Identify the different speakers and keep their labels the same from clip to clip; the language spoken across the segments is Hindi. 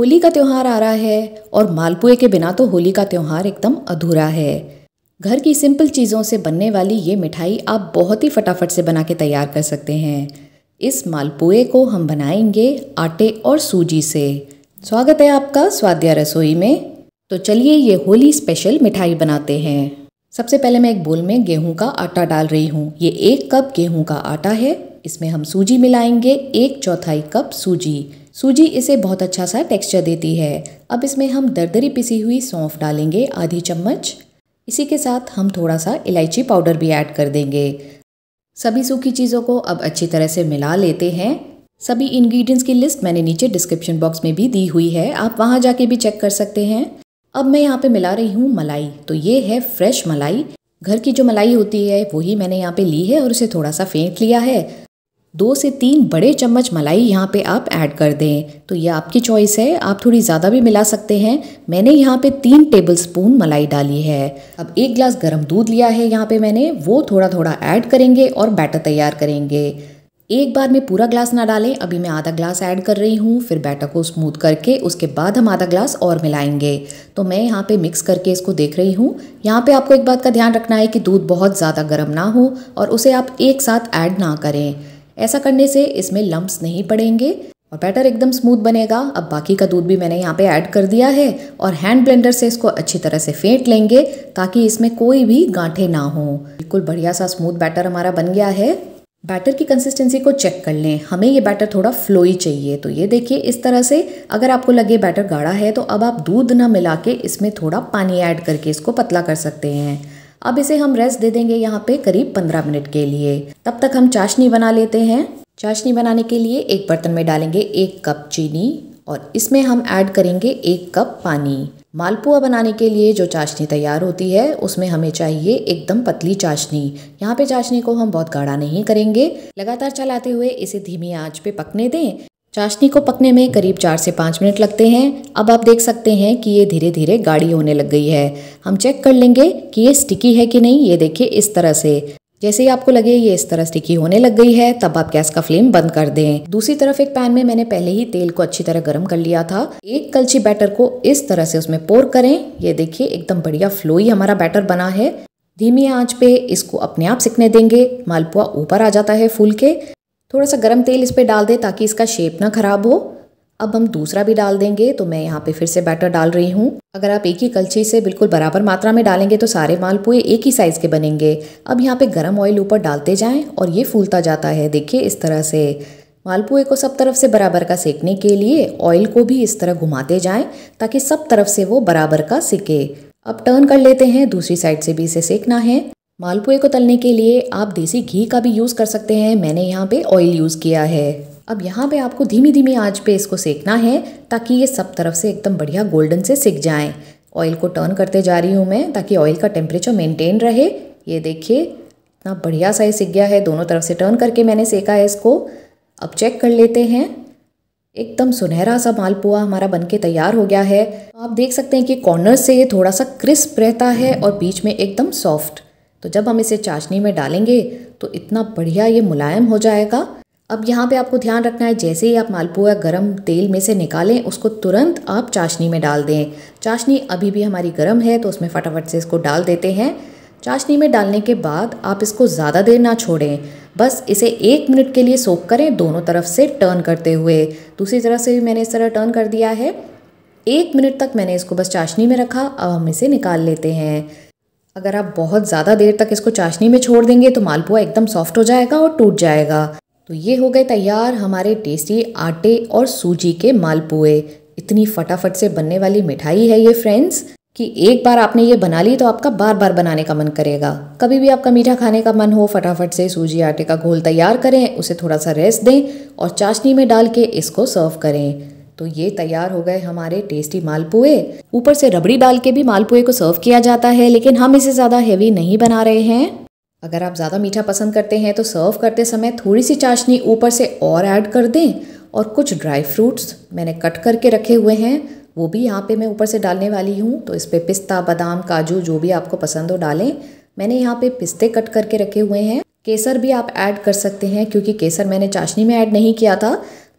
Speaker 1: होली का त्यौहार आ रहा है और मालपुए के बिना तो होली का त्यौहार एकदम अधूरा है घर की सिंपल चीज़ों से बनने वाली ये मिठाई आप बहुत ही फटाफट से बना के तैयार कर सकते हैं इस मालपुए को हम बनाएंगे आटे और सूजी से स्वागत है आपका स्वाद्या रसोई में तो चलिए ये होली स्पेशल मिठाई बनाते हैं सबसे पहले मैं एक बोल में गेहूं का आटा डाल रही हूँ ये एक कप गेहूं का आटा है इसमें हम सूजी मिलाएंगे एक चौथाई कप सूजी सूजी इसे बहुत अच्छा सा टेक्सचर देती है अब इसमें हम दरदरी पिसी हुई सौंफ डालेंगे आधी चम्मच इसी के साथ हम थोड़ा सा इलायची पाउडर भी ऐड कर देंगे सभी सूखी चीज़ों को अब अच्छी तरह से मिला लेते हैं सभी इंग्रेडिएंट्स की लिस्ट मैंने नीचे डिस्क्रिप्शन बॉक्स में भी दी हुई है आप वहाँ जाके भी चेक कर सकते हैं अब मैं यहाँ पे मिला रही हूँ मलाई तो ये है फ्रेश मलाई घर की जो मलाई होती है वही मैंने यहाँ पे ली है और उसे थोड़ा सा फेंट लिया है दो से तीन बड़े चम्मच मलाई यहाँ पे आप ऐड कर दें तो ये आपकी चॉइस है आप थोड़ी ज़्यादा भी मिला सकते हैं मैंने यहाँ पे तीन टेबल स्पून मलाई डाली है अब एक ग्लास गर्म दूध लिया है यहाँ पे मैंने वो थोड़ा थोड़ा ऐड करेंगे और बैटर तैयार करेंगे एक बार में पूरा ग्लास ना डालें अभी मैं आधा ग्लास ऐड कर रही हूँ फिर बैटर को स्मूथ करके उसके बाद हम आधा ग्लास और मिलाएंगे तो मैं यहाँ पे मिक्स करके इसको देख रही हूँ यहाँ पे आपको एक बात का ध्यान रखना है कि दूध बहुत ज़्यादा गर्म ना हो और उसे आप एक साथ ऐड ना करें ऐसा करने से इसमें लम्ब्स नहीं पड़ेंगे और बैटर एकदम स्मूथ बनेगा अब बाकी का दूध भी मैंने यहाँ पे ऐड कर दिया है और हैंड ब्लेंडर से इसको अच्छी तरह से फेंट लेंगे ताकि इसमें कोई भी गांठे ना हो बिल्कुल बढ़िया सा स्मूथ बैटर हमारा बन गया है बैटर की कंसिस्टेंसी को चेक कर लें हमें ये बैटर थोड़ा फ्लोई चाहिए तो ये देखिए इस तरह से अगर आपको लगे बैटर गाढ़ा है तो अब आप दूध ना मिला के इसमें थोड़ा पानी ऐड करके इसको पतला कर सकते हैं अब इसे हम रेस्ट दे देंगे यहाँ पे करीब 15 मिनट के लिए तब तक हम चाशनी बना लेते हैं चाशनी बनाने के लिए एक बर्तन में डालेंगे एक कप चीनी और इसमें हम ऐड करेंगे एक कप पानी मालपुआ बनाने के लिए जो चाशनी तैयार होती है उसमें हमें चाहिए एकदम पतली चाशनी यहाँ पे चाशनी को हम बहुत गाढ़ा नहीं करेंगे लगातार चलाते हुए इसे धीमी आंच पे पकने दें चाशनी को पकने में करीब चार से पाँच मिनट लगते हैं अब आप देख सकते हैं कि ये धीरे धीरे गाढ़ी होने लग गई है हम चेक कर लेंगे कि ये स्टिकी है कि नहीं ये देखिए इस तरह से जैसे ही आपको लगे ये इस तरह स्टिकी होने लग गई है तब आप गैस का फ्लेम बंद कर दें दूसरी तरफ एक पैन में मैंने पहले ही तेल को अच्छी तरह गर्म कर लिया था एक कलछी बैटर को इस तरह से उसमें पोर करें ये देखिए एकदम बढ़िया फ्लोई हमारा बैटर बना है धीमी आंच पे इसको अपने आप सिकने देंगे मालपुआ ऊपर आ जाता है फूल के थोड़ा सा गर्म तेल इस पर डाल दें ताकि इसका शेप ना ख़राब हो अब हम दूसरा भी डाल देंगे तो मैं यहाँ पे फिर से बैटर डाल रही हूँ अगर आप एक ही कलछी से बिल्कुल बराबर मात्रा में डालेंगे तो सारे मालपुए एक ही साइज़ के बनेंगे अब यहाँ पे गरम ऑयल ऊपर डालते जाएं और ये फूलता जाता है देखिए इस तरह से मालपुए को सब तरफ से बराबर का सेकने के लिए ऑयल को भी इस तरह घुमाते जाएं ताकि सब तरफ से वो बराबर का सिके अब टर्न कर लेते हैं दूसरी साइड से भी इसे सेकना है मालपुए को तलने के लिए आप देसी घी का भी यूज़ कर सकते हैं मैंने यहाँ पे ऑयल यूज़ किया है अब यहाँ पे आपको धीमी धीमी आंच पे इसको सेकना है ताकि ये सब तरफ से एकदम बढ़िया गोल्डन से सिक जाएं ऑयल को टर्न करते जा रही हूँ मैं ताकि ऑयल का टेम्परेचर मेंटेन रहे ये देखिए इतना बढ़िया सा ये सिक गया है दोनों तरफ से टर्न करके मैंने सेका है इसको अब चेक कर लेते हैं एकदम सुनहरा सा मालपुआ हमारा बनके तैयार हो गया है आप देख सकते हैं कि कॉर्नर से ये थोड़ा सा क्रिस्प रहता है और बीच में एकदम सॉफ्ट तो जब हम इसे चाशनी में डालेंगे तो इतना बढ़िया ये मुलायम हो जाएगा अब यहाँ पे आपको ध्यान रखना है जैसे ही आप मालपुआ गरम तेल में से निकालें उसको तुरंत आप चाशनी में डाल दें चाशनी अभी भी हमारी गरम है तो उसमें फटाफट से इसको डाल देते हैं चाशनी में डालने के बाद आप इसको ज़्यादा देर ना छोड़ें बस इसे एक मिनट के लिए सोख करें दोनों तरफ से टर्न करते हुए दूसरी तरफ से भी मैंने इस तरह टर्न कर दिया है एक मिनट तक मैंने इसको बस चाशनी में रखा अब हम इसे निकाल लेते हैं अगर आप बहुत ज़्यादा देर तक इसको चाशनी में छोड़ देंगे तो मालपुआ एकदम सॉफ्ट हो जाएगा और टूट जाएगा तो ये हो गए तैयार हमारे टेस्टी आटे और सूजी के मालपुए इतनी फटाफट से बनने वाली मिठाई है ये फ्रेंड्स कि एक बार आपने ये बना ली तो आपका बार बार बनाने का मन करेगा कभी भी आपका मीठा खाने का मन हो फटाफट से सूजी आटे का घोल तैयार करें उसे थोड़ा सा रेस्ट दें और चाशनी में डाल के इसको सर्व करें तो ये तैयार हो गए हमारे टेस्टी मालपुए ऊपर से रबड़ी डाल के भी मालपुए को सर्व किया जाता है लेकिन हम इसे ज़्यादा हेवी नहीं बना रहे हैं अगर आप ज़्यादा मीठा पसंद करते हैं तो सर्व करते समय थोड़ी सी चाशनी ऊपर से और ऐड कर दें और कुछ ड्राई फ्रूट्स मैंने कट करके रखे हुए हैं वो भी यहाँ पे मैं ऊपर से डालने वाली हूँ तो इस पर पिस्ता बादाम काजू जो भी आपको पसंद हो डालें मैंने यहाँ पे पिस्ते कट करके रखे हुए हैं केसर भी आप ऐड कर सकते हैं क्योंकि केसर मैंने चाशनी में ऐड नहीं किया था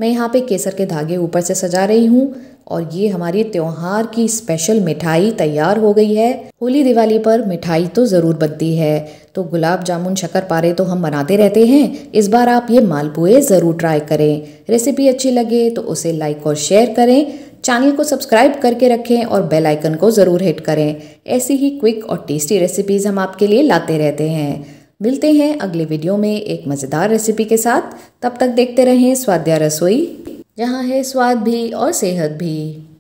Speaker 1: मैं यहाँ पे केसर के धागे ऊपर से सजा रही हूँ और ये हमारी त्यौहार की स्पेशल मिठाई तैयार हो गई है होली दिवाली पर मिठाई तो ज़रूर बनती है तो गुलाब जामुन शक्कर पारे तो हम बनाते रहते हैं इस बार आप ये मालपुए ज़रूर ट्राई करें रेसिपी अच्छी लगे तो उसे लाइक और शेयर करें चैनल को सब्सक्राइब करके रखें और बेल आइकन को ज़रूर हिट करें ऐसी ही क्विक और टेस्टी रेसिपीज़ हम आपके लिए लाते रहते हैं मिलते हैं अगले वीडियो में एक मज़ेदार रेसिपी के साथ तब तक देखते रहें स्वाद्या रसोई जहाँ है स्वाद भी और सेहत भी